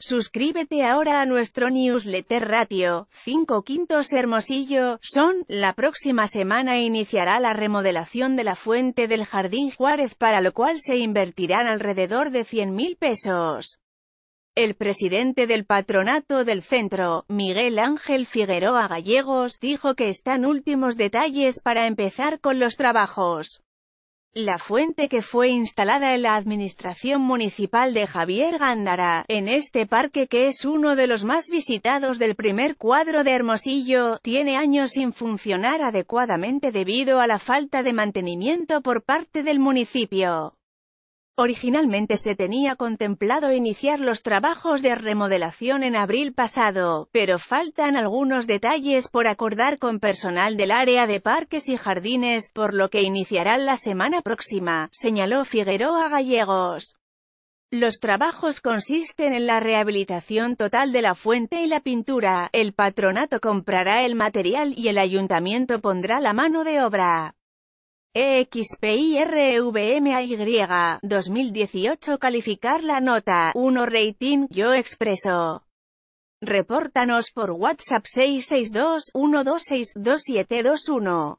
Suscríbete ahora a nuestro newsletter Ratio 5 Quintos Hermosillo, Son. La próxima semana iniciará la remodelación de la fuente del Jardín Juárez para lo cual se invertirán alrededor de 100 mil pesos. El presidente del patronato del centro, Miguel Ángel Figueroa Gallegos, dijo que están últimos detalles para empezar con los trabajos. La fuente que fue instalada en la administración municipal de Javier Gándara, en este parque que es uno de los más visitados del primer cuadro de Hermosillo, tiene años sin funcionar adecuadamente debido a la falta de mantenimiento por parte del municipio. Originalmente se tenía contemplado iniciar los trabajos de remodelación en abril pasado, pero faltan algunos detalles por acordar con personal del área de parques y jardines, por lo que iniciarán la semana próxima, señaló Figueroa Gallegos. Los trabajos consisten en la rehabilitación total de la fuente y la pintura, el patronato comprará el material y el ayuntamiento pondrá la mano de obra. EXPIRVMAY 2018 calificar la nota 1 rating yo expreso. Repórtanos por WhatsApp 662 126 2721.